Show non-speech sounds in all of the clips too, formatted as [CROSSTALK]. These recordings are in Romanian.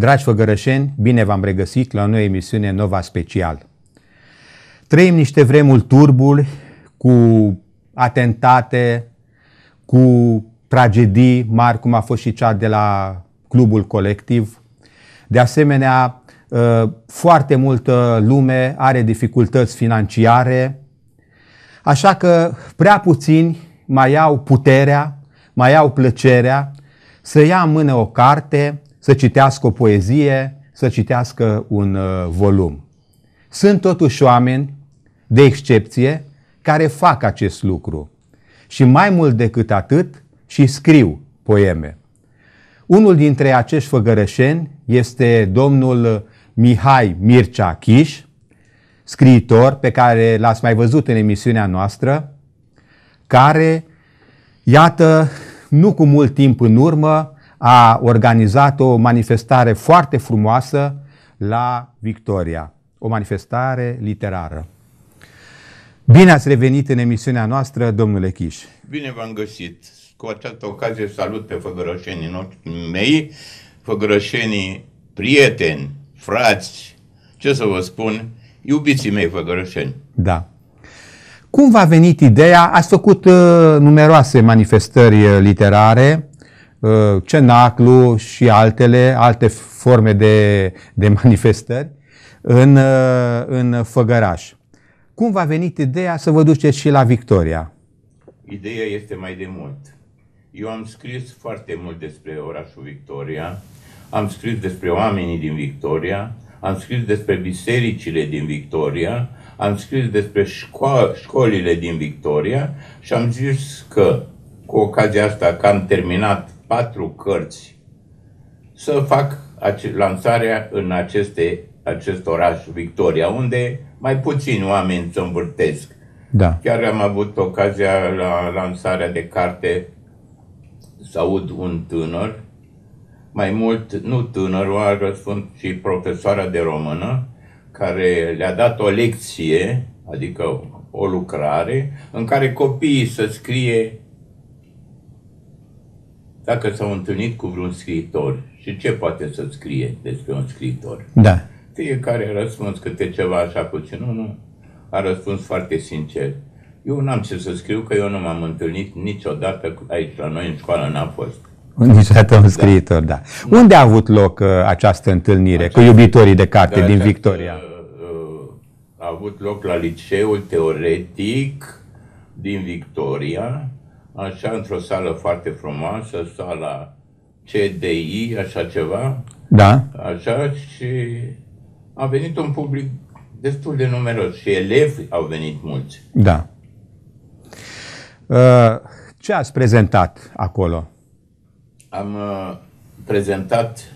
Dragi făgărășeni, bine v-am regăsit la o nouă emisiune Nova Special. Trăim niște vremuri turburi, cu atentate, cu tragedii mari, cum a fost și cea de la Clubul Colectiv. De asemenea, ă, foarte multă lume are dificultăți financiare, așa că prea puțini mai au puterea, mai au plăcerea să ia în mână o carte, să citească o poezie, să citească un uh, volum. Sunt totuși oameni de excepție care fac acest lucru și mai mult decât atât și scriu poeme. Unul dintre acești făgărășeni este domnul Mihai Mircea Chiș, scriitor pe care l-ați mai văzut în emisiunea noastră, care, iată, nu cu mult timp în urmă, a organizat o manifestare foarte frumoasă la Victoria, o manifestare literară. Bine ați revenit în emisiunea noastră, domnule Chiș. Bine v-am găsit. Cu această ocazie salut pe făgărășenii noștri mei, făgărășenii prieteni, frați, ce să vă spun, iubiții mei făgărășeni. Da. Cum v-a venit ideea? Ați făcut uh, numeroase manifestări uh, literare, Uh, cenaclu și altele, alte forme de, de [LAUGHS] manifestări în, uh, în Făgăraș. Cum va venit ideea să vă duceți și la Victoria? Ideea este mai de mult. Eu am scris foarte mult despre orașul Victoria, am scris despre oamenii din Victoria, am scris despre bisericile din Victoria, am scris despre șco- școlile din Victoria și am zis că cu ocazia asta că am terminat patru cărți să fac lansarea în aceste, acest oraș, Victoria, unde mai puțini oameni se învârtesc. Da. Chiar am avut ocazia la lansarea de carte să aud un tânăr, mai mult, nu tânăr, a răspund și profesoara de română, care le-a dat o lecție, adică o lucrare, în care copiii să scrie dacă s-au întâlnit cu vreun scriitor și ce poate să scrie despre un scriitor. Da. Fiecare a răspuns câte ceva așa puțin, nu? a răspuns foarte sincer. Eu n-am ce să scriu, că eu nu m-am întâlnit niciodată aici la noi în școală, n-am fost. Niciodată un da. scriitor, da. da. Unde a avut loc uh, această întâlnire această, cu iubitorii de carte da, din Victoria? Uh, uh, a avut loc la liceul teoretic din Victoria, așa, într-o sală foarte frumoasă, sala CDI, așa ceva. Da. Așa și a venit un public destul de numeros și elevi au venit mulți. Da. Uh, ce ați prezentat acolo? Am uh, prezentat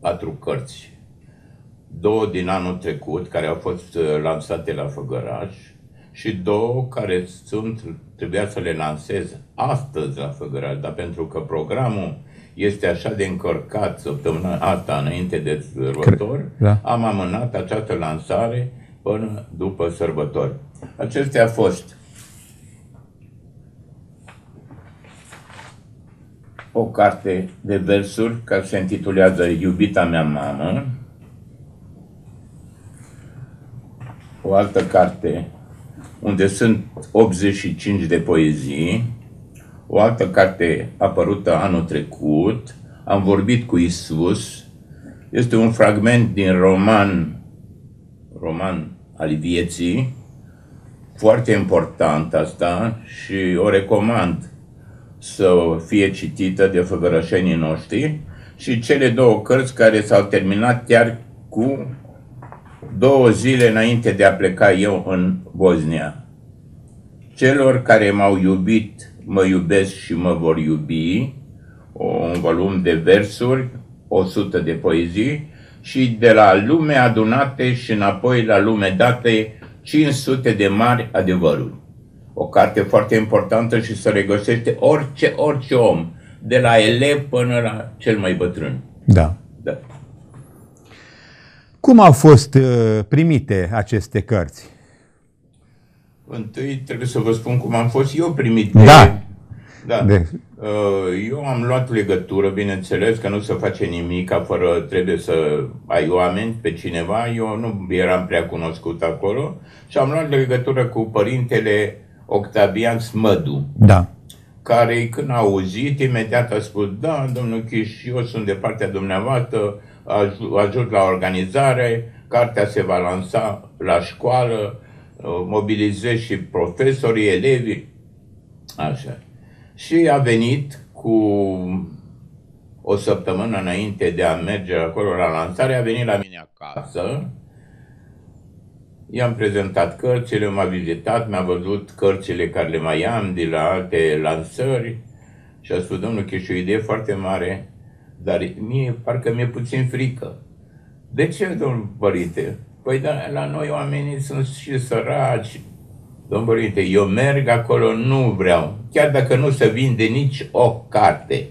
patru cărți. Două din anul trecut, care au fost uh, lansate la Făgăraș, și două care sunt trebuia să le lansez astăzi la Făgăraș, dar pentru că programul este așa de încărcat săptămâna asta înainte de sărbători, da. am amânat această lansare până după sărbători. Acestea a fost o carte de versuri care se intitulează Iubita mea mamă, o altă carte unde sunt 85 de poezii, o altă carte apărută anul trecut, Am vorbit cu Isus, este un fragment din roman, roman al vieții, foarte important asta și o recomand să fie citită de făgărășenii noștri și cele două cărți care s-au terminat chiar cu două zile înainte de a pleca eu în Bosnia. Celor care m-au iubit, mă iubesc și mă vor iubi, un volum de versuri, 100 de poezii, și de la lume adunate și înapoi la lume date 500 de mari adevăruri. O carte foarte importantă și se regăsește orice, orice om, de la elev până la cel mai bătrân. Da. da. Cum au fost uh, primite aceste cărți? Întâi trebuie să vă spun cum am fost eu primit. Da. da. De... Uh, eu am luat legătură, bineînțeles că nu se face nimic fără trebuie să ai oameni pe cineva. Eu nu eram prea cunoscut acolo și am luat legătură cu părintele Octavian Smădu. Da care când a auzit, imediat a spus, da, domnul Chiș, eu sunt de partea dumneavoastră, ajut la organizare, cartea se va lansa la școală, mobilizez și profesorii, elevii, așa. Și a venit cu o săptămână înainte de a merge acolo la lansare, a venit la mine acasă, i-am prezentat cărțile, m-a vizitat, mi-a văzut cărțile care le mai am de la alte lansări și a spus, domnul, că e o idee foarte mare, dar mie, parcă mi-e puțin frică. De ce, domnul părinte? Păi da, la noi oamenii sunt și săraci. Domnul părinte, eu merg acolo, nu vreau. Chiar dacă nu se vinde nici o carte.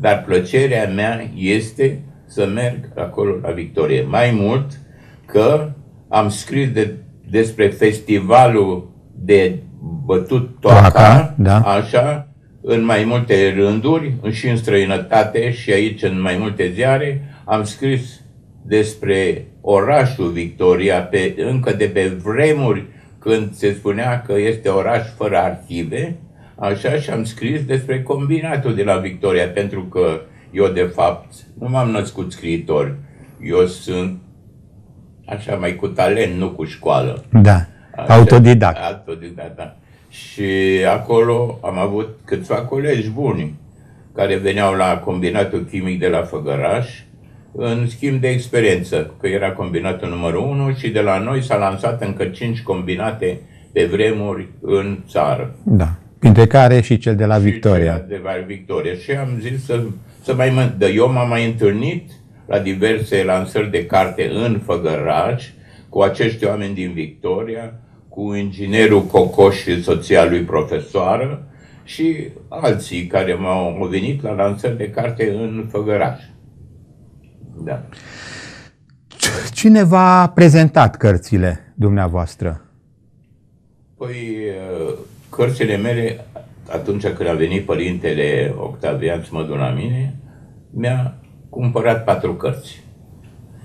Dar plăcerea mea este să merg acolo la Victorie. Mai mult că am scris de, despre festivalul de bătut toaca, da. așa, în mai multe rânduri și în străinătate și aici în mai multe ziare, am scris despre orașul Victoria pe, încă de pe vremuri când se spunea că este oraș fără arhive, așa și am scris despre combinatul de la Victoria, pentru că eu de fapt nu m-am născut scriitor, eu sunt așa mai cu talent, nu cu școală. Da, așa, autodidact. Autodidact, da și acolo am avut câțiva colegi buni care veneau la combinatul chimic de la Făgăraș în schimb de experiență, că era combinatul numărul 1 și de la noi s-a lansat încă 5 combinate pe vremuri în țară. Da. Printre care și cel de la și Victoria. de la Victoria. Și am zis să, să mai mă... De eu m-am mai întâlnit la diverse lansări de carte în Făgăraș cu acești oameni din Victoria, cu inginerul Cocoș și soția lui profesoară și alții care m-au venit la lansări de carte în Făgăraș. Da. Cine v-a prezentat cărțile dumneavoastră? Păi, cărțile mele, atunci când a venit părintele Octavian Smădun la mine, mi-a cumpărat patru cărți.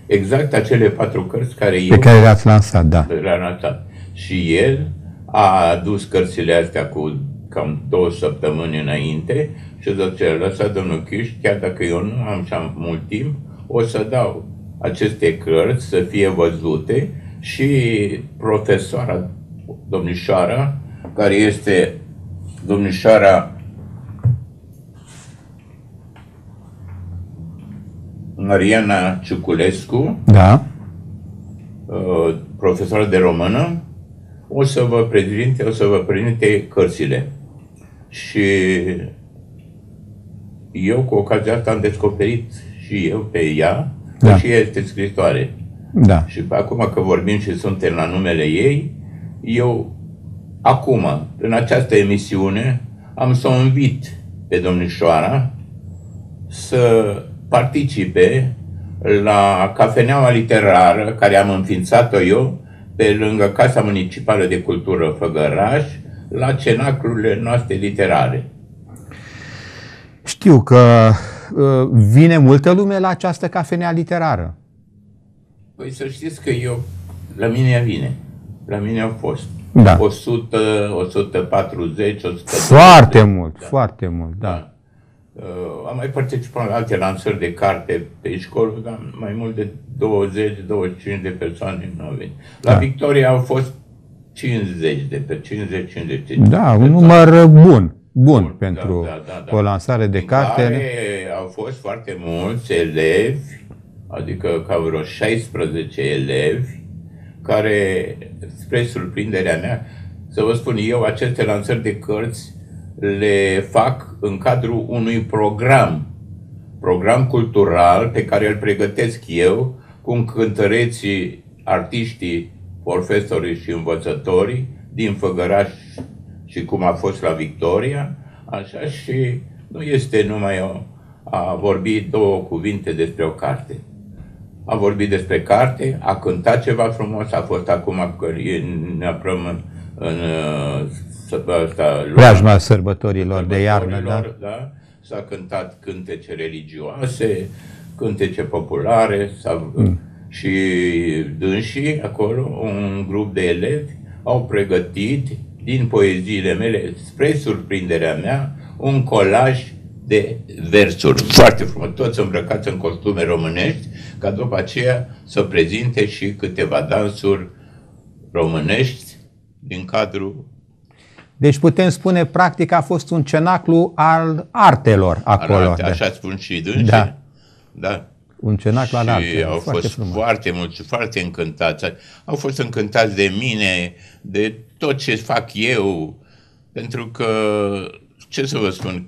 Exact acele patru cărți care Pe eu... Pe care le-ați lansat, da. Le-am lansat și el a adus cărțile astea cu cam două săptămâni înainte și zice, lăsa domnul Chiș, chiar dacă eu nu am așa mult timp, o să dau aceste cărți să fie văzute și profesoara, domnișoara, care este domnișoara Mariana Ciuculescu, da. Uh, profesoară de română, o să vă prezinte, o să vă prezinte cărțile. Și eu cu ocazia asta am descoperit și eu pe ea da. că și ea este scritoare. Da. Și acum că vorbim și suntem la numele ei, eu acum, în această emisiune, am să o invit pe domnișoara să participe la cafeneaua literară care am înființat-o eu pe lângă Casa Municipală de Cultură Făgăraș, la cenaclurile noastre literare. Știu că ă, vine multă lume la această cafenea literară. Păi să știți că eu, la mine vine. La mine au fost. Da. 100, 140, 140. Foarte mult, da. foarte mult, da. da. Uh, am mai participat la alte lansări de carte pe aici, am mai mult de 20-25 de persoane noi. La da. Victoria au fost 50 de pe 50 50 Da, un număr bun. Bun, bun pentru da, da, da, da. o lansare de carte. au fost foarte mulți elevi, adică ca vreo 16 elevi, care, spre surprinderea mea, să vă spun eu, aceste lansări de cărți le fac în cadrul unui program, program cultural pe care îl pregătesc eu cu cântăreții, artiștii, profesorii și învățătorii din Făgăraș și cum a fost la Victoria, așa și nu este numai o, a vorbi două cuvinte despre o carte. A vorbit despre carte, a cântat ceva frumos, a fost acum că ne aflăm în, în uh, preajma sărbătorilor de iarnă, da? da? S-a cântat cântece religioase, cântece populare mm. și dânsii acolo, un grup de elevi, au pregătit din poeziile mele, spre surprinderea mea, un colaj de versuri foarte frumos, toți îmbrăcați în costume românești, ca după aceea să prezinte și câteva dansuri românești din cadrul deci putem spune, practic, a fost un cenaclu al artelor acolo. Arate, așa deci. da. Așa spun și dânsi. Da. da. Un cenaclu al artelor. au foarte fost frumos. foarte mulți, foarte încântați. Au fost încântați de mine, de tot ce fac eu, pentru că, ce să vă spun,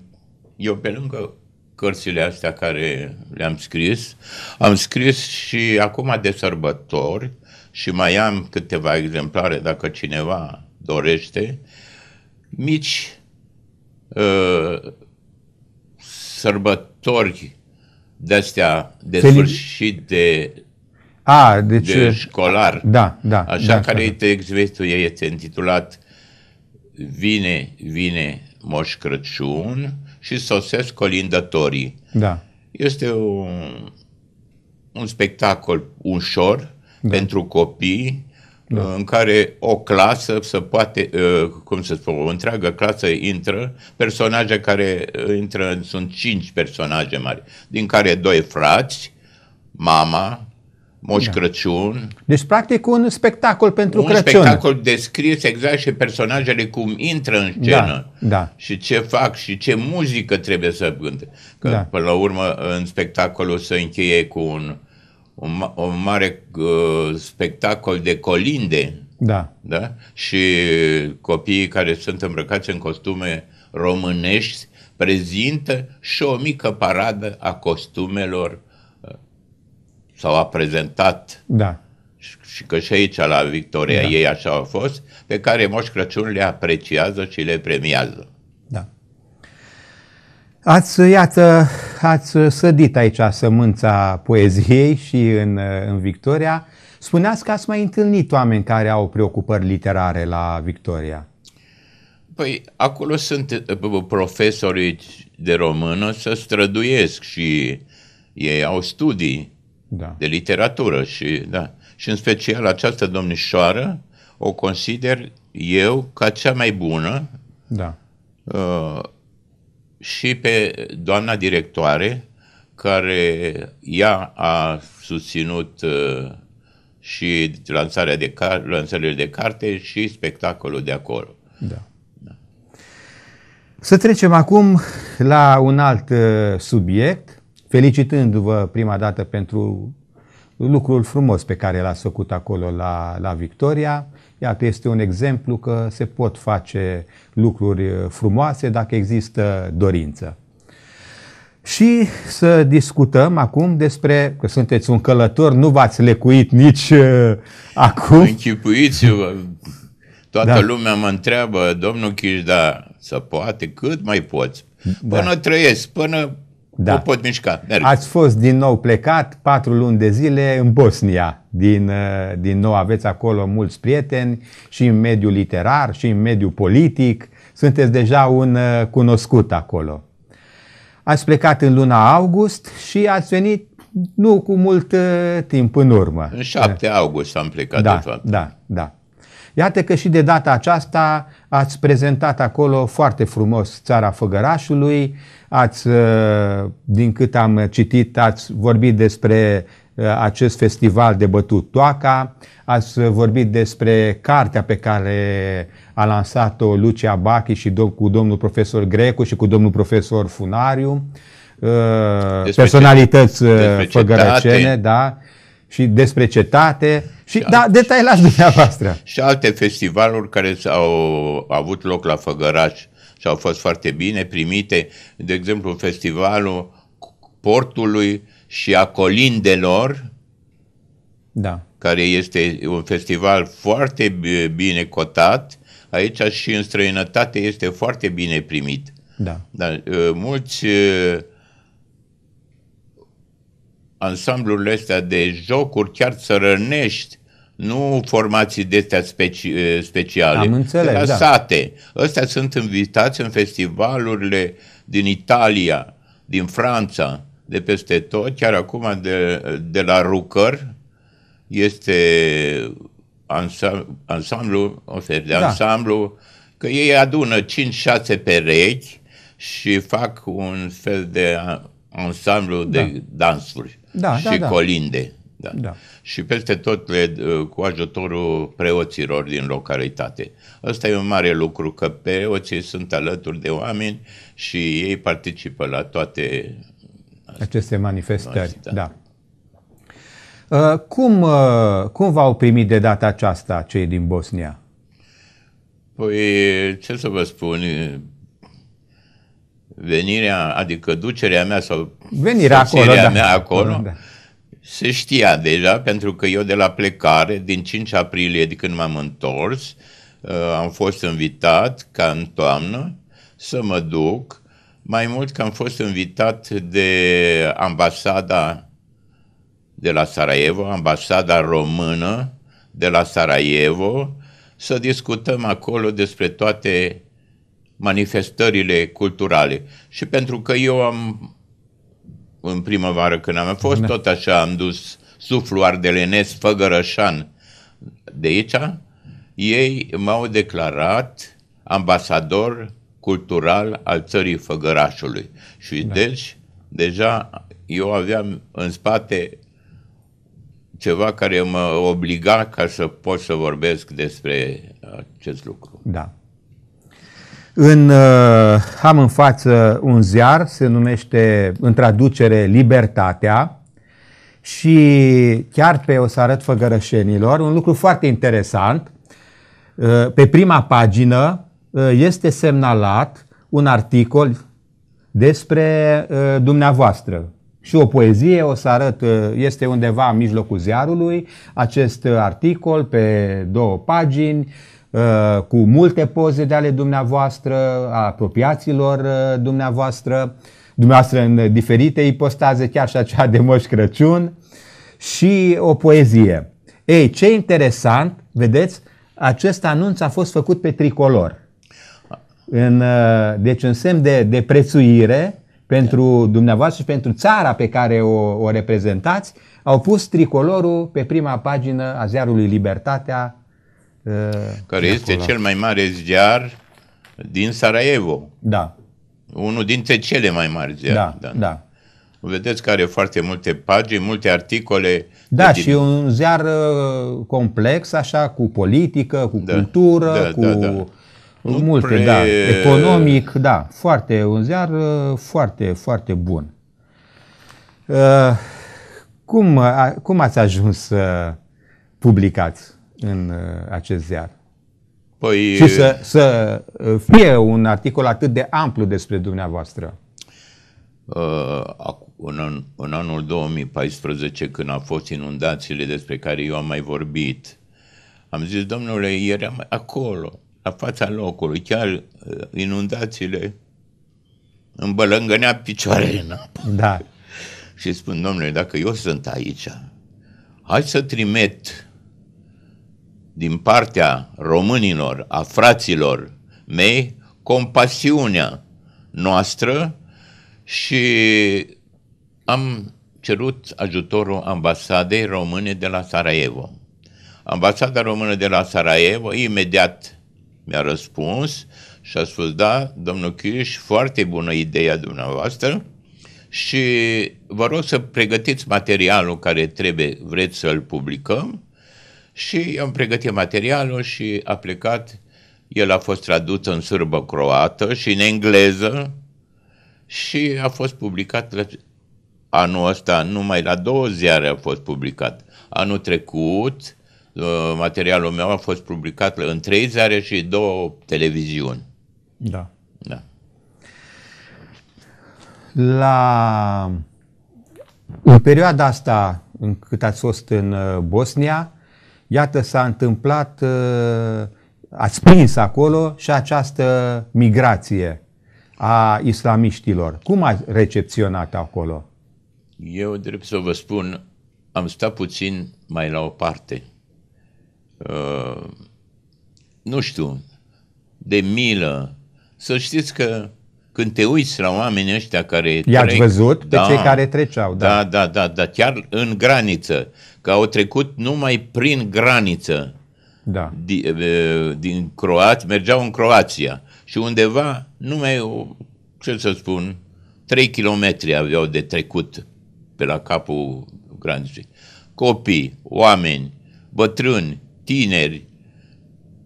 eu pe lângă cărțile astea care le-am scris, am scris și acum de sărbători și mai am câteva exemplare dacă cineva dorește, mici uh, sărbători de-astea de Felic... sfârșit de, A, deci, de școlar. Da, da. Așa da, care da. este textul ei este intitulat Vine, vine Moș Crăciun și sosesc colindătorii. Da. Este un, un spectacol ușor da. pentru copii da. în care o clasă să poate, ă, cum să spun, o întreagă clasă intră, personaje care ă, intră, sunt cinci personaje mari, din care doi frați, mama, Moș da. Crăciun. Deci, practic, un spectacol pentru un Crăciun. Un spectacol descris exact și personajele cum intră în da, scenă. Da, da. Și ce fac și ce muzică trebuie să gânde. Că, da. până la urmă, în spectacolul se încheie cu un un, un mare uh, spectacol de colinde. Da. da. Și copiii care sunt îmbrăcați în costume românești prezintă și o mică paradă a costumelor uh, sau a prezentat. Da. Și, și că și aici la Victoria da. ei așa au fost, pe care Moș Crăciun le apreciază și le premiază. Ați, iată, ați sădit aici sămânța poeziei și în, în Victoria. Spuneați că ați mai întâlnit oameni care au preocupări literare la Victoria. Păi, acolo sunt uh, profesorii de română să străduiesc și ei au studii da. de literatură și, da. și în special această domnișoară o consider eu ca cea mai bună da. uh, și pe doamna directoare, care ea a susținut uh, și lansarea de car- lansările de carte și spectacolul de acolo. Da. da. Să trecem acum la un alt uh, subiect, felicitându-vă prima dată pentru lucrul frumos pe care l-ați făcut acolo la, la Victoria. Iată, este un exemplu că se pot face lucruri uh, frumoase dacă există dorință. Și să discutăm acum despre că sunteți un călător, nu v-ați lecuit nici uh, acum. Închipuiți-vă, toată da. lumea mă întreabă, domnul da, să poate, cât mai poți? Da. Până da. trăiesc, până da. Nu pot mișca. Merg. Ați fost din nou plecat patru luni de zile în Bosnia. Din, uh, din nou aveți acolo mulți prieteni și în mediul literar și în mediul politic. Sunteți deja un uh, cunoscut acolo. Ați plecat în luna august și ați venit nu cu mult uh, timp în urmă. În 7 august am plecat, da, de fapt. Da, da. Iată că și de data aceasta ați prezentat acolo foarte frumos țara Făgărașului, Ați, uh, din cât am citit, ați vorbit despre uh, acest festival de bătut toaca, ați vorbit despre cartea pe care a lansat-o Lucia Bachi și cu domnul profesor Grecu și cu domnul profesor Funariu, uh, despre personalități ce, făgărăcene, cetate. da, și despre cetate și, da, și da, al... detaliați dumneavoastră. Și alte festivaluri care au avut loc la Făgăraș și au fost foarte bine primite, de exemplu, festivalul portului și a colindelor, da. care este un festival foarte bine cotat, aici și în străinătate este foarte bine primit. Da. Dar uh, mulți uh, ansamblurile astea de jocuri, chiar țărănești, nu formații de astea speci, speciale, Am înțeles, la da. sate. Ăstea sunt invitați în festivalurile din Italia, din Franța, de peste tot, chiar acum de, de la Rucăr este ansamblu, ofer de da. ansamblu, că ei adună 5-6 perechi și fac un fel de ansamblu da. de dansuri da, și da, da. colinde. Da. da. Și peste tot le, uh, cu ajutorul preoților din localitate. Ăsta e un mare lucru, că preoții sunt alături de oameni și ei participă la toate aceste manifestări. Da. da. Uh, cum, uh, cum v-au primit de data aceasta cei din Bosnia? Păi, ce să vă spun, uh, venirea, adică ducerea mea sau venirea acolo, da. acolo, acolo, da se știa deja, pentru că eu de la plecare, din 5 aprilie, de când m-am întors, uh, am fost invitat ca în toamnă să mă duc, mai mult că am fost invitat de ambasada de la Sarajevo, ambasada română de la Sarajevo, să discutăm acolo despre toate manifestările culturale. Și pentru că eu am în primăvară când am fost, da. tot așa am dus suflu ardelenesc făgărășan de aici, ei m-au declarat ambasador cultural al țării Făgărașului. Și da. deci, deja eu aveam în spate ceva care mă obliga ca să pot să vorbesc despre acest lucru. Da. În, uh, am în față un ziar, se numește în traducere Libertatea și chiar pe o să arăt făgărășenilor un lucru foarte interesant. Uh, pe prima pagină uh, este semnalat un articol despre dumneavoastră, și o poezie, o să arăt, este undeva în mijlocul ziarului acest articol pe două pagini, Uh, cu multe poze de ale dumneavoastră, a apropiaților uh, dumneavoastră, dumneavoastră în diferite ipostaze, chiar și aceea de Moș Crăciun, și o poezie. Ei, ce interesant, vedeți, acest anunț a fost făcut pe tricolor. În, uh, deci în semn de, de prețuire pentru dumneavoastră și pentru țara pe care o, o reprezentați, au pus tricolorul pe prima pagină a ziarului Libertatea Uh, care este acolo. cel mai mare ziar din Sarajevo. Da. Unul dintre cele mai mari ziare. Da, da. da. Vedeți că are foarte multe pagini, multe articole. Da, și din... un ziar uh, complex, așa, cu politică, cu da, cultură, da, cu da, da. multe, pre... da, economic, da, foarte, un ziar uh, foarte, foarte bun. cum, cum ați ajuns să publicați? în uh, acest ziar. Păi... Și să, să uh, fie un articol atât de amplu despre dumneavoastră. Uh, în, în anul 2014, când au fost inundațiile despre care eu am mai vorbit, am zis, domnule, eram acolo, la fața locului, chiar inundațiile îmi picioarele în apă. Da. și spun, domnule, dacă eu sunt aici, hai să trimit din partea românilor, a fraților mei, compasiunea noastră și am cerut ajutorul ambasadei române de la Sarajevo. Ambasada română de la Sarajevo imediat mi-a răspuns și a spus, da, domnul Chiș, foarte bună ideea dumneavoastră și vă rog să pregătiți materialul care trebuie, vreți să-l publicăm și am pregătit materialul și a plecat. El a fost tradus în sârbă croată și în engleză și a fost publicat la anul ăsta, numai la două ziare a fost publicat. Anul trecut, materialul meu a fost publicat în trei ziare și două televiziuni. Da. Da. La... În perioada asta, în cât ați fost în uh, Bosnia, Iată, s-a întâmplat, uh, ați prins acolo și această migrație a islamiștilor. Cum ați recepționat acolo? Eu, drept să vă spun, am stat puțin mai la o parte. Uh, nu știu, de milă. Să știți că când te uiți la oamenii ăștia care I-ați trec, văzut da, pe cei care treceau, da. Da, da, da, da, chiar în graniță, că au trecut numai prin graniță. Da. Din, din Croația, mergeau în Croația și undeva numai, o, ce să spun, 3 kilometri aveau de trecut pe la capul graniței. Copii, oameni, bătrâni, tineri,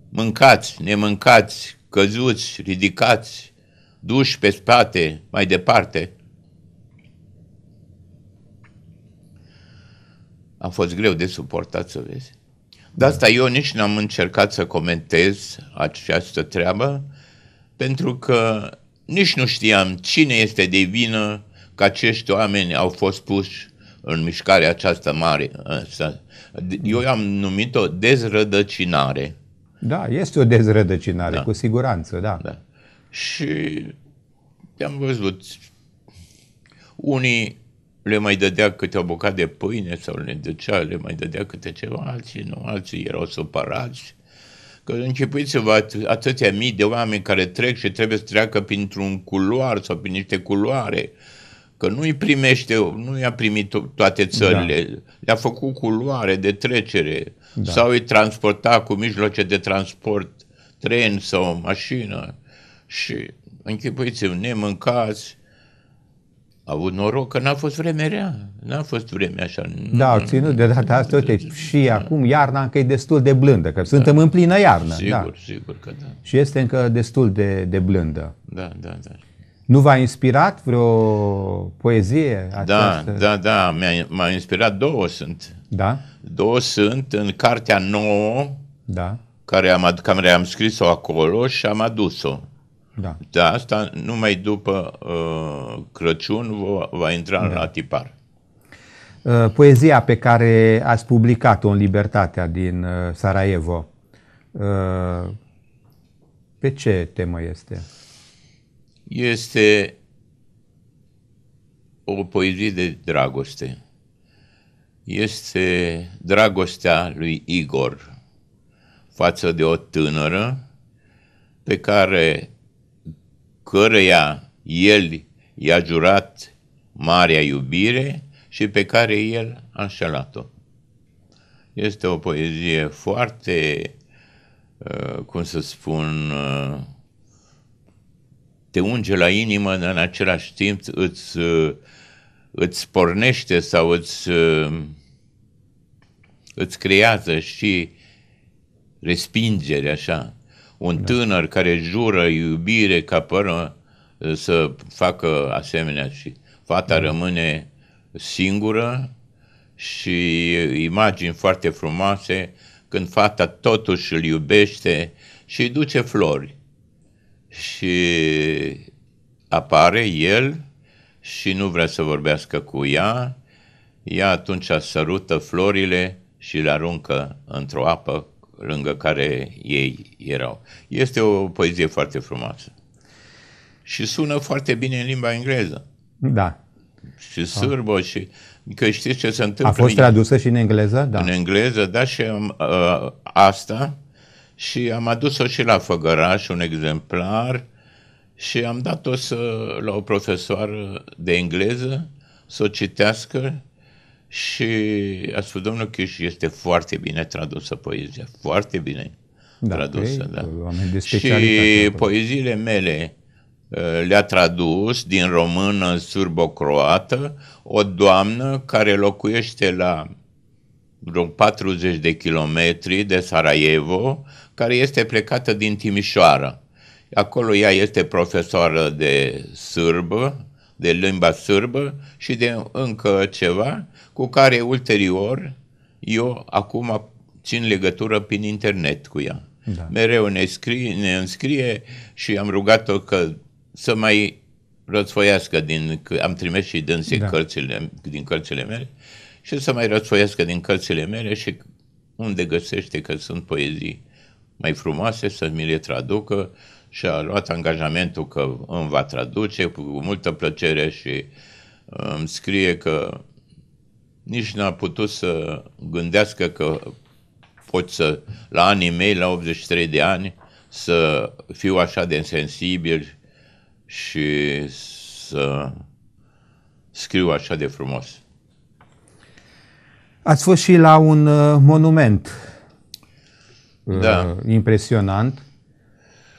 mâncați, nemâncați, căzuți, ridicați, duși pe spate mai departe. A fost greu de suportat, să vezi. De asta eu nici n-am încercat să comentez această treabă, pentru că nici nu știam cine este de vină că acești oameni au fost puși în mișcarea aceasta mare. Eu am numit-o dezrădăcinare. Da, este o dezrădăcinare, da. cu siguranță, da. da. Și am văzut, unii le mai dădea câte o bucată de pâine sau le ducea, le mai dădea câte ceva, alții nu, alții erau supărați. Că începuiți-vă at- atâtea mii de oameni care trec și trebuie să treacă printr-un culoar sau prin niște culoare, că nu îi primește, nu i-a primit toate țările, da. le-a făcut culoare de trecere da. sau îi transporta cu mijloace de transport, tren sau mașină. Și închipuiți-vă, nemâncați, a avut noroc că n-a fost vreme rea, n-a fost vreme așa. Da, au ținut de data asta, uite, și da. acum iarna încă e destul de blândă, că da. suntem în plină iarnă. Da. Sigur, da. sigur că da. Și este încă destul de, de blândă. Da, da, da. Nu v-a inspirat vreo poezie? Da, această? Da, da, da, m-a inspirat două sunt. Da? Două sunt în cartea nouă, da. care am, care am scris-o acolo și am adus-o. Da. De asta numai după uh, Crăciun va, va intra da. la tipar. Uh, poezia pe care ați publicat-o în Libertatea din uh, Sarajevo, uh, pe ce temă este? Este o poezie de dragoste. Este dragostea lui Igor față de o tânără pe care căreia el i-a jurat marea iubire și pe care el a înșelat-o. Este o poezie foarte, uh, cum să spun, uh, te unge la inimă, în același timp îți, uh, îți pornește sau îți, îți creează și respingere, așa, un da. tânăr care jură iubire ca până uh, să facă asemenea și fata da. rămâne singură și imagini foarte frumoase când fata totuși îl iubește și îi duce flori. Și apare el și nu vrea să vorbească cu ea, ea atunci sărută florile și le aruncă într-o apă lângă care ei erau. Este o poezie foarte frumoasă. Și sună foarte bine în limba engleză. Da. Și sârbă și... Că știți ce se întâmplă... A fost tradusă și în engleză? Da. În engleză, da, și am, uh, asta și am adus-o și la Făgăraș, un exemplar, și am dat-o să, la o profesoară de engleză să o citească și a spus domnul Chiș, este foarte bine tradusă poezia, foarte bine da, tradusă. Păi, da. Și poeziile mele uh, le-a tradus din română în surbo croată o doamnă care locuiește la vreo 40 de kilometri de Sarajevo, care este plecată din Timișoara. Acolo ea este profesoară de sârbă, de limba sârbă și de încă ceva cu care ulterior eu acum țin legătură prin internet cu ea. Da. Mereu ne, scrie, ne înscrie și am rugat-o că să mai răsfoiască din, că am trimis și da. cărțile, din cărțile mele și să mai răsfoiască din cărțile mele și unde găsește că sunt poezii mai frumoase să mi le traducă și a luat angajamentul că îmi va traduce cu multă plăcere și uh, îmi scrie că nici n-a putut să gândească că pot să, la anii mei, la 83 de ani, să fiu așa de sensibil și să scriu așa de frumos. Ați fost și la un uh, monument uh, da. impresionant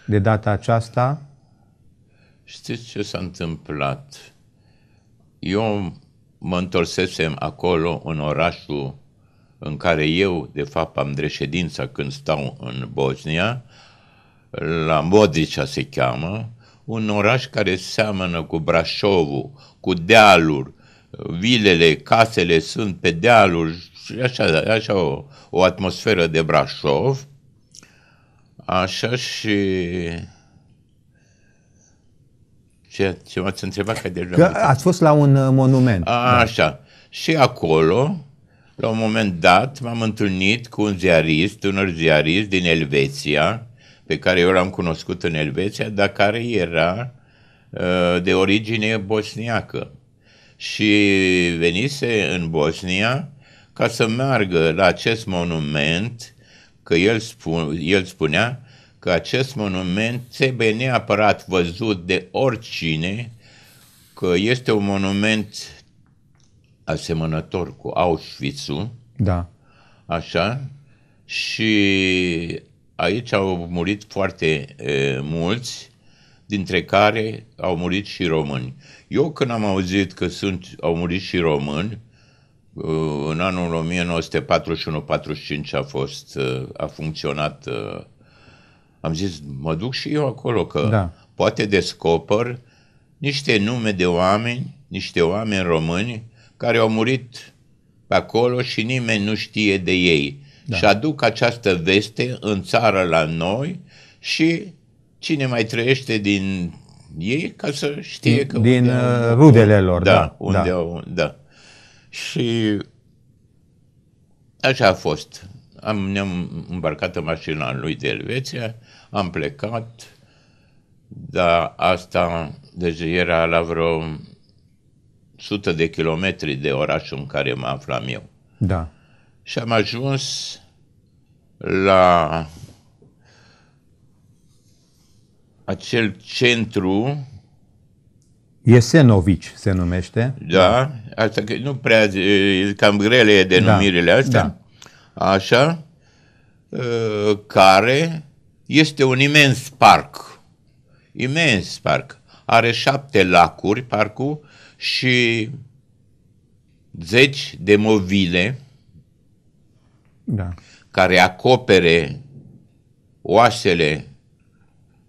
de data aceasta. Știți ce s-a întâmplat? Eu mă întorsesem acolo, în orașul în care eu, de fapt, am reședința când stau în Bosnia, la Modricea se cheamă, un oraș care seamănă cu Brașovul, cu dealuri, vilele, casele sunt pe dealuri, așa, așa o, o atmosferă de Brașov, așa și ce, ce m-ați întrebat? Că, deja că ați fost la un uh, monument. A, da. Așa. Și acolo, la un moment dat, m-am întâlnit cu un ziarist, un ziarist din Elveția, pe care eu l-am cunoscut în Elveția, dar care era uh, de origine bosniacă. Și venise în Bosnia ca să meargă la acest monument, că el, spun, el spunea că acest monument trebuie neapărat văzut de oricine, că este un monument asemănător cu auschwitz Da. Așa. Și aici au murit foarte e, mulți, dintre care au murit și români. Eu când am auzit că sunt, au murit și români, în anul 1941-45 a fost, a funcționat am zis, mă duc și eu acolo, că da. poate descoper niște nume de oameni, niște oameni români, care au murit pe acolo și nimeni nu știe de ei. Da. Și aduc această veste în țară la noi și cine mai trăiește din ei ca să știe din, că... Din unde, uh, rudele au, lor, da. da unde da. Au, da. Și așa a fost. Am, ne-am îmbarcat în mașina lui de Elveția, am plecat, dar asta deja deci era la vreo 100 de kilometri de orașul în care mă aflam eu. Da. Și am ajuns la acel centru Iesenovici se numește. Da, asta că nu prea, cam grele da, denumirile da, astea. Da așa, ă, care este un imens parc, imens parc. Are șapte lacuri, parcul, și zeci de movile da. care acopere oasele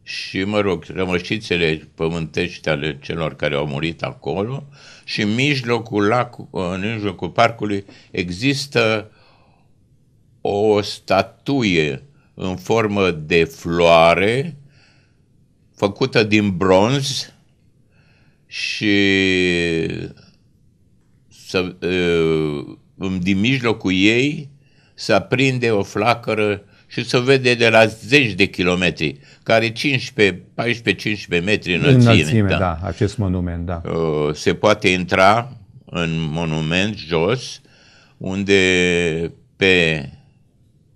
și, mă rog, rămășițele pământești ale celor care au murit acolo și în mijlocul, lac, în mijlocul parcului există o statuie în formă de floare făcută din bronz și să, din mijlocul ei să aprinde o flacără și se vede de la zeci de kilometri, care 15, 14-15 metri înălțime. înălțime da. da, acest monument, da. Se poate intra în monument jos, unde pe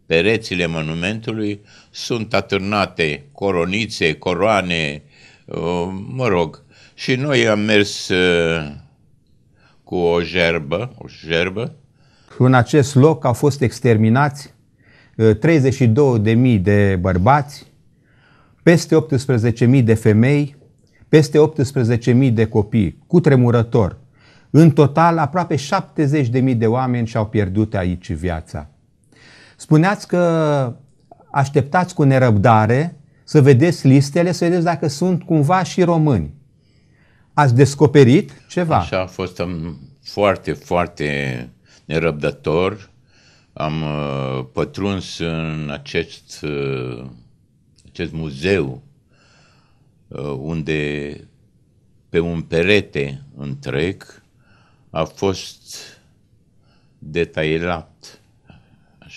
perețile monumentului sunt atârnate coronițe, coroane, uh, mă rog. Și noi am mers uh, cu o gerbă, o gerbă. În acest loc au fost exterminați 32.000 uh, de bărbați, peste 18.000 de femei, peste 18.000 de copii, cu tremurător. În total, aproape 70.000 de oameni și-au pierdut aici viața. Spuneați că așteptați cu nerăbdare să vedeți listele, să vedeți dacă sunt cumva și români. Ați descoperit ceva? Așa a fost. Am foarte, foarte nerăbdător. Am uh, pătruns în acest, uh, acest muzeu uh, unde pe un perete întreg a fost detailat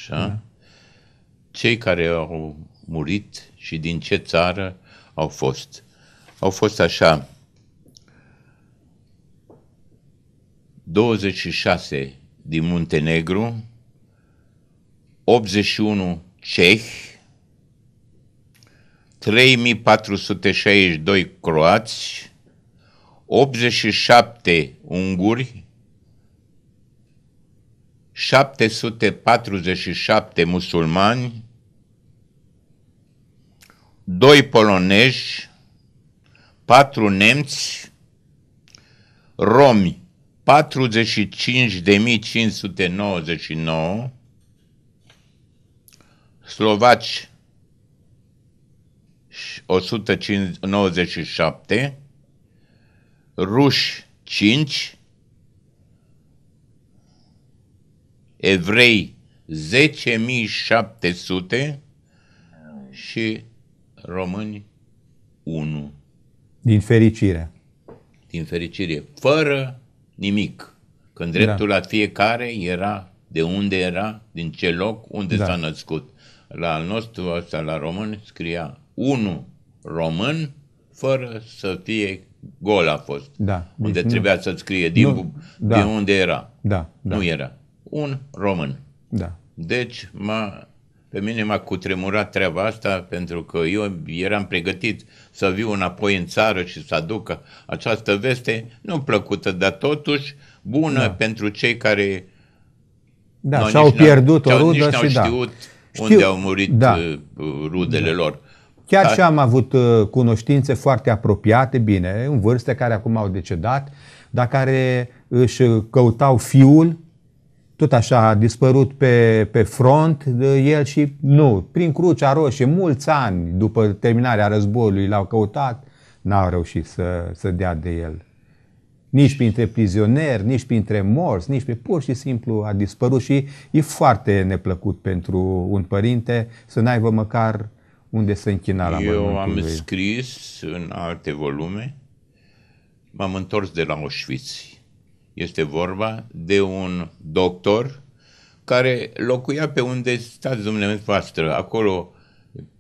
Așa. Cei care au murit și din ce țară au fost. Au fost așa 26 din Muntenegru, 81 cehi, 3462 croați, 87 unguri, 747 musulmani, doi polonezi, patru nemți, romi 45.599, slovaci 197, ruși 5, evrei 10.700 și români 1. Din fericire. Din fericire, fără nimic. Când da. dreptul da. la fiecare era de unde era, din ce loc, unde da. s-a născut. La al nostru, ăsta, la român, scria 1 român, fără să fie gol a fost. Da. Unde deci trebuia nu, să scrie din, nu, da. din unde era. Da, da. Nu era un român. Da. Deci m-a, pe mine m-a cutremurat treaba asta pentru că eu eram pregătit să viu înapoi în țară și să aduc această veste nu plăcută, dar totuși bună da. pentru cei care da, no, au pierdut o rudă nici și da. știut da. Știu, unde au murit da. Uh, rudele da. lor. Chiar Dar... și am avut uh, cunoștințe foarte apropiate, bine, în vârste care acum au decedat, dar care își căutau fiul tot așa a dispărut pe, pe front el și nu, prin Crucea Roșie, mulți ani după terminarea războiului l-au căutat, n-au reușit să, să dea de el. Nici printre prizonieri, nici printre morți, nici pe pur și simplu a dispărut și e foarte neplăcut pentru un părinte să n-aibă măcar unde să închina la Eu am lui. scris în alte volume, m-am întors de la Auschwitz este vorba de un doctor care locuia pe unde stați dumneavoastră, acolo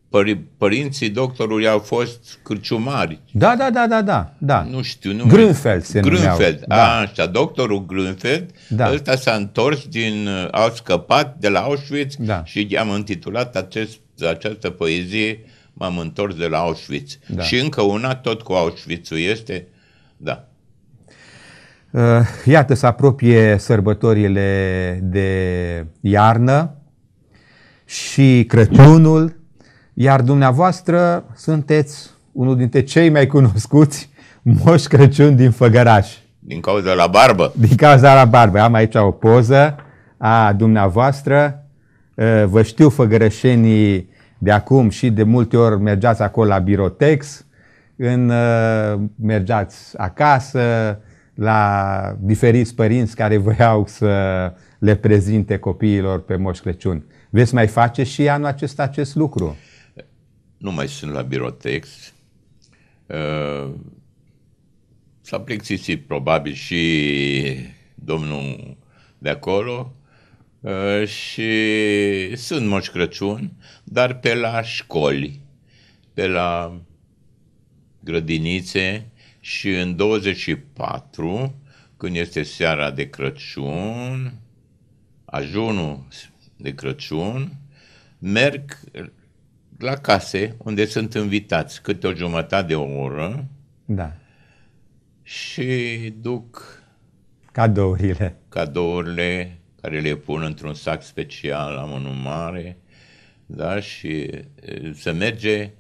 pări, părinții doctorului au fost cârciumari. Da, da, da, da, da. da. Nu știu. Nu Grânfeld se Grânfeld, numeau. Da. așa, doctorul Grünfeld. da. ăsta s-a întors din, au scăpat de la Auschwitz da. și am intitulat acest, această poezie M-am întors de la Auschwitz. Da. Și încă una tot cu auschwitz este, da. Uh, iată, se apropie sărbătorile de iarnă și Crăciunul, iar dumneavoastră sunteți unul dintre cei mai cunoscuți moș Crăciun din Făgăraș. Din cauza la barbă. Din cauza la barbă. Am aici o poză a dumneavoastră. Uh, vă știu făgărășenii de acum și de multe ori mergeați acolo la Birotex, în, uh, mergeați acasă, la diferiți părinți care voiau să le prezinte copiilor pe Moș Crăciun. Veți mai face și anul acesta acest lucru? Nu mai sunt la birotex. Uh, s-a plexisit probabil și domnul de acolo uh, și sunt Moș Crăciun, dar pe la școli, pe la grădinițe, și în 24, când este seara de Crăciun, ajunul de Crăciun, merg la case unde sunt invitați câte o jumătate de o oră da. și duc cadourile. Cadourile care le pun într-un sac special, am unul mare, da, și se merge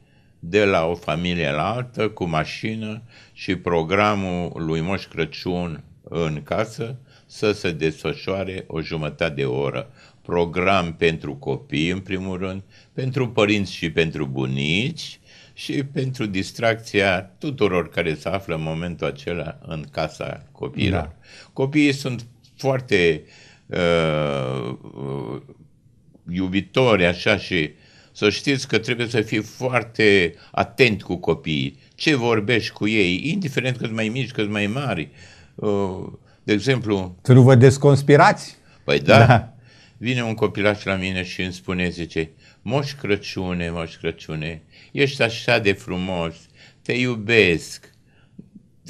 de la o familie la altă, cu mașină și programul lui Moș Crăciun în casă să se desfășoare o jumătate de oră. Program pentru copii, în primul rând, pentru părinți și pentru bunici și pentru distracția tuturor care se află în momentul acela în casa copiilor. Da. Copiii sunt foarte uh, uh iubitori așa și să știți că trebuie să fii foarte atent cu copiii, ce vorbești cu ei, indiferent cât mai mici, cât mai mari. Uh, de exemplu... Să nu vă desconspirați? Păi da. da. Vine un copilaș la mine și îmi spune, zice, Moș Crăciune, Moș Crăciune, ești așa de frumos, te iubesc.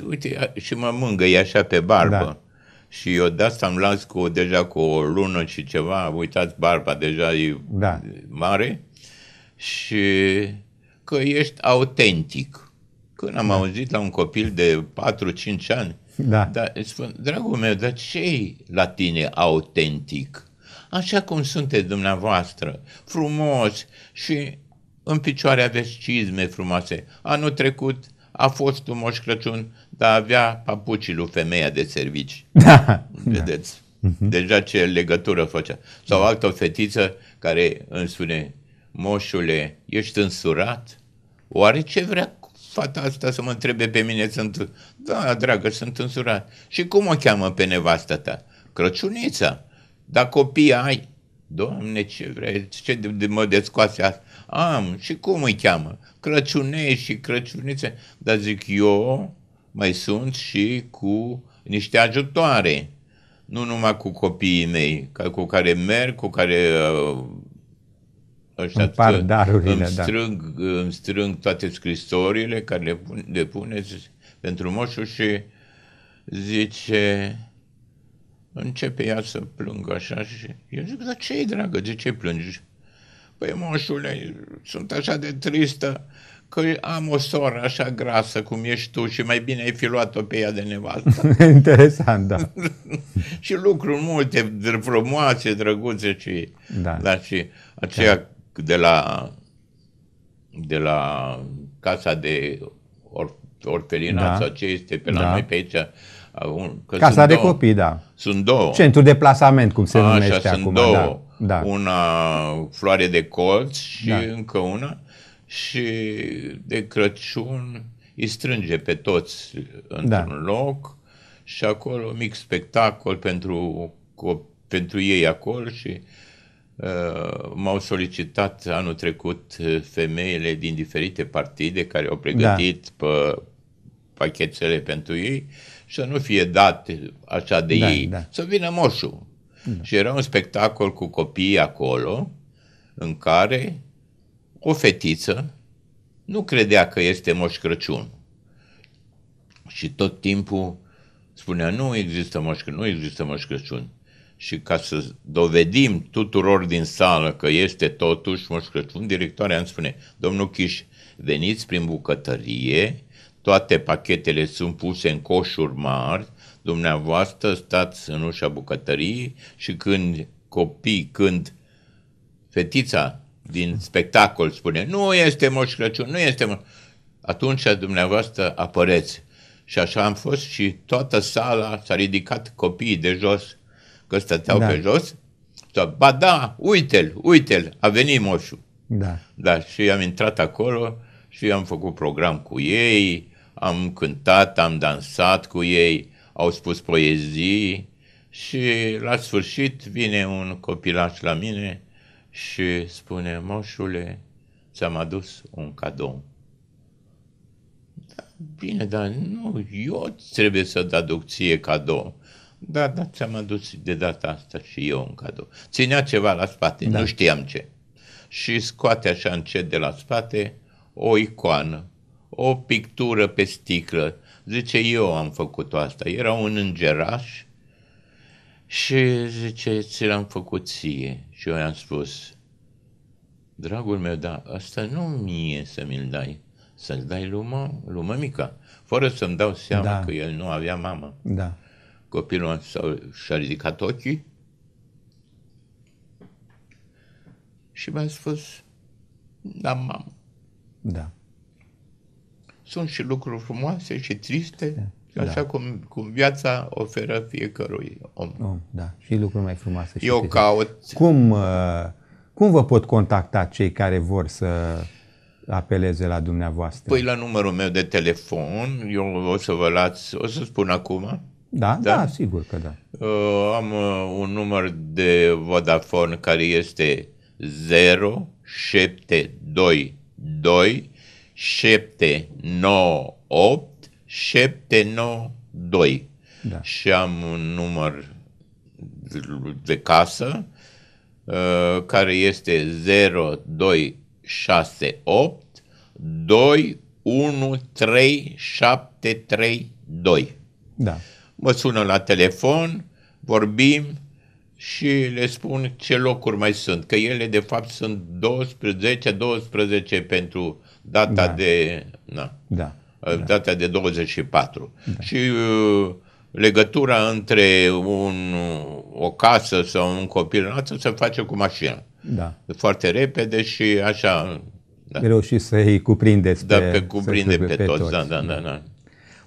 Uite, și mă e așa pe barbă. Da. Și eu de asta am las cu, deja cu o lună și ceva, uitați, barba deja e da. mare și că ești autentic. Când am da. auzit la un copil de 4-5 ani, da. Dar îți spun, dragul meu, dar ce la tine autentic? Așa cum sunteți dumneavoastră, frumos și în picioare aveți cizme frumoase. Anul trecut a fost un Moș Crăciun, dar avea papucii lui femeia de servici. [LAUGHS] Da. Vedeți? Da. Mhm. Deja ce legătură făcea. Sau da. altă fetiță care îmi spune, moșule, ești însurat? Oare ce vrea fata asta să mă întrebe pe mine? Sunt... Da, dragă, sunt însurat. Și cum o cheamă pe nevastă ta? Crăciunița. Dar copii ai? Doamne, ce vrei, ce de, de mă descoase asta? Am, și cum îi cheamă? Crăciunei și crăciunițe. Dar zic, eu mai sunt și cu niște ajutoare. Nu numai cu copiii mei, cu care merg, cu care uh, Așa îmi par darurile, îmi da. strâng, da. îmi strâng toate scrisorile care le pun, depuneți pentru moșul și zice, începe ea să plângă așa și eu zic, dar ce e dragă, de ce plângi? Păi moșule, sunt așa de tristă că am o soră așa grasă cum ești tu și mai bine ai fi luat-o pe ea de nevastă. [LAUGHS] Interesant, da. [LAUGHS] și lucruri multe, frumoase, drăguțe și... Da. da și aceea da de la, de la casa de or, orfelinat da. sau ce este pe la da. noi pe aici. Că casa sunt de două, copii, da. Sunt două. Centru de plasament, cum se A, numește așa, acum. sunt două. Da. da. Una floare de colț și da. încă una. Și de Crăciun îi strânge pe toți într-un da. loc și acolo un mic spectacol pentru, pentru ei acolo și uh, Uh, m-au solicitat anul trecut uh, femeile din diferite partide care au da. pregătit da. pe pachetele pentru ei să nu fie dat așa de da, ei, da. să vină moșul. Da. Și era un spectacol cu copii acolo în care o fetiță nu credea că este Moș Crăciun. Și tot timpul spunea, nu există Moș Crăciun, nu există Moș Crăciun și ca să dovedim tuturor din sală că este totuși Moș Crăciun, directoarea îmi spune, domnul Chiș, veniți prin bucătărie, toate pachetele sunt puse în coșuri mari, dumneavoastră stați în ușa bucătăriei și când copii, când fetița din spectacol spune, nu este Moș Crăciun, nu este Moș atunci dumneavoastră apăreți. Și așa am fost și toată sala s-a ridicat copiii de jos că stăteau da. pe jos. Sau, ba da, uite-l, uite-l, a venit moșul. Da. da. Și am intrat acolo și am făcut program cu ei, am cântat, am dansat cu ei, au spus poezii și la sfârșit vine un copilaș la mine și spune, moșule, ți-am adus un cadou. Da, bine, dar nu, eu trebuie să-ți aduc ție cadou. Da, da, ți-am adus de data asta și eu un cadou. Ținea ceva la spate, da. nu știam ce. Și scoate așa încet de la spate o icoană, o pictură pe sticlă. Zice, eu am făcut asta. Era un îngeraș și zice, ți l-am făcut ție. Și eu i-am spus, dragul meu, da, asta nu mie să mi-l dai, să-l dai lumă, lumă mică, fără să-mi dau seama da. că el nu avea mamă. Da. Copilul s-a, și-a ridicat ochii și mi-a spus, da, mamă. Da. Sunt și lucruri frumoase și triste, da. așa da. cum, cum viața oferă fiecărui om. om oh, da, și lucruri mai frumoase. Și Eu triste. caut. Cum, uh, cum vă pot contacta cei care vor să apeleze la dumneavoastră? Păi la numărul meu de telefon, eu o să vă las, o să spun acum, da, da, da sigur că da. Uh, am uh, un număr de Vodafone care este 0722 798 792. Da. Și am un număr de casă uh, care este 0268 213732. Da mă sună la telefon, vorbim și le spun ce locuri mai sunt, că ele de fapt sunt 12, 12 pentru data da. de na, da. Uh, da. data da. de 24. Da. Și uh, legătura între un, o casă sau un copil în altă se face cu mașina. Da. Foarte repede și așa da. Reușiți să îi cuprindeți da, pe, pe cuprinde pe, pe, pe toți. toți. Da, da, da, da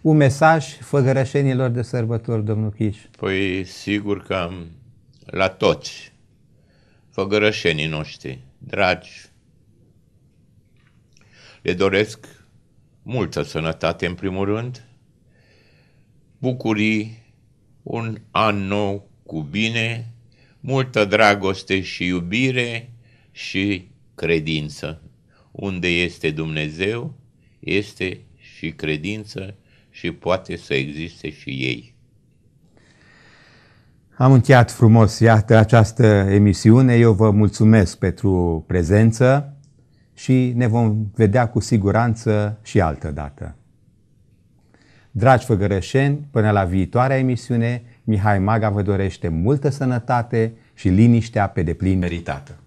un mesaj făgărășenilor de sărbători, domnul Chiș? Păi sigur că la toți făgărășenii noștri, dragi, le doresc multă sănătate în primul rând, bucurii, un an nou cu bine, multă dragoste și iubire și credință. Unde este Dumnezeu, este și credință și poate să existe și ei. Am încheiat frumos, iată, această emisiune. Eu vă mulțumesc pentru prezență și ne vom vedea cu siguranță și altă dată. Dragi făgărășeni, până la viitoarea emisiune, Mihai Maga vă dorește multă sănătate și liniștea pe deplin meritată.